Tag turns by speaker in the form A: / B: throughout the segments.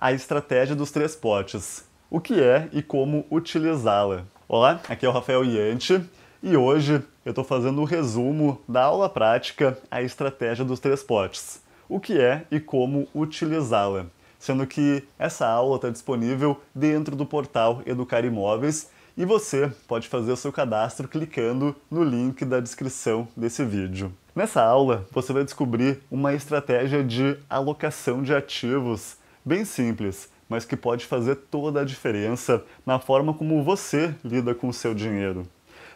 A: a estratégia dos três potes, o que é e como utilizá-la. Olá, aqui é o Rafael Yanti e hoje eu estou fazendo o um resumo da aula prática A Estratégia dos Três Potes, o que é e como utilizá-la, sendo que essa aula está disponível dentro do portal Educar Imóveis e você pode fazer o seu cadastro clicando no link da descrição desse vídeo. Nessa aula, você vai descobrir uma estratégia de alocação de ativos bem simples, mas que pode fazer toda a diferença na forma como você lida com o seu dinheiro.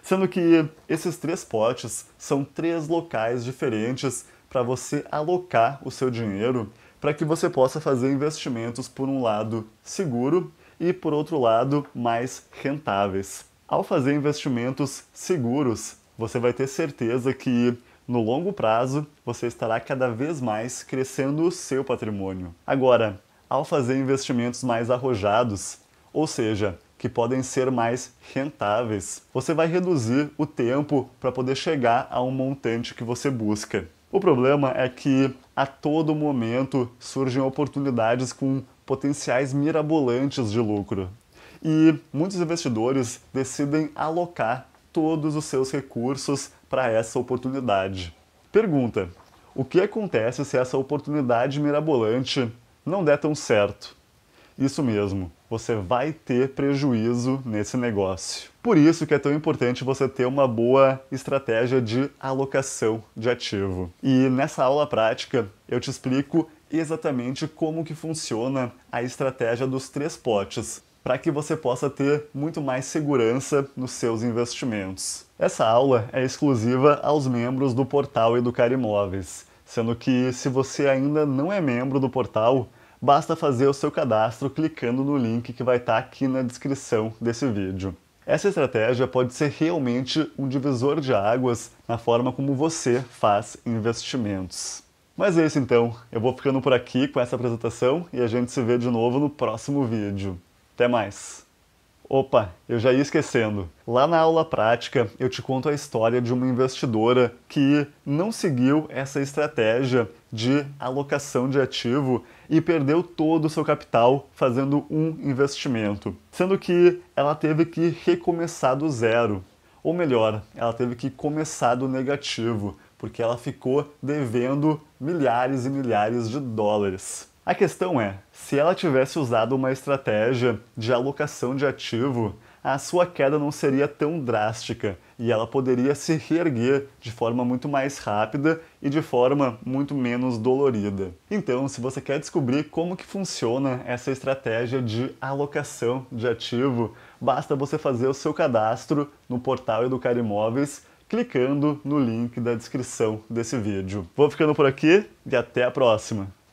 A: Sendo que esses três potes são três locais diferentes para você alocar o seu dinheiro para que você possa fazer investimentos, por um lado, seguro e, por outro lado, mais rentáveis. Ao fazer investimentos seguros, você vai ter certeza que no longo prazo você estará cada vez mais crescendo o seu patrimônio. Agora, ao fazer investimentos mais arrojados, ou seja, que podem ser mais rentáveis. Você vai reduzir o tempo para poder chegar a um montante que você busca. O problema é que a todo momento surgem oportunidades com potenciais mirabolantes de lucro. E muitos investidores decidem alocar todos os seus recursos para essa oportunidade. Pergunta: o que acontece se essa oportunidade mirabolante não der tão certo, isso mesmo, você vai ter prejuízo nesse negócio. Por isso que é tão importante você ter uma boa estratégia de alocação de ativo. E nessa aula prática eu te explico exatamente como que funciona a estratégia dos três potes, para que você possa ter muito mais segurança nos seus investimentos. Essa aula é exclusiva aos membros do portal Educar Imóveis sendo que se você ainda não é membro do portal, basta fazer o seu cadastro clicando no link que vai estar tá aqui na descrição desse vídeo. Essa estratégia pode ser realmente um divisor de águas na forma como você faz investimentos. Mas é isso então, eu vou ficando por aqui com essa apresentação e a gente se vê de novo no próximo vídeo. Até mais! Opa, eu já ia esquecendo. Lá na aula prática, eu te conto a história de uma investidora que não seguiu essa estratégia de alocação de ativo e perdeu todo o seu capital fazendo um investimento, sendo que ela teve que recomeçar do zero. Ou melhor, ela teve que começar do negativo, porque ela ficou devendo milhares e milhares de dólares. A questão é, se ela tivesse usado uma estratégia de alocação de ativo, a sua queda não seria tão drástica e ela poderia se reerguer de forma muito mais rápida e de forma muito menos dolorida. Então, se você quer descobrir como que funciona essa estratégia de alocação de ativo, basta você fazer o seu cadastro no portal Educar Imóveis clicando no link da descrição desse vídeo. Vou ficando por aqui e até a próxima!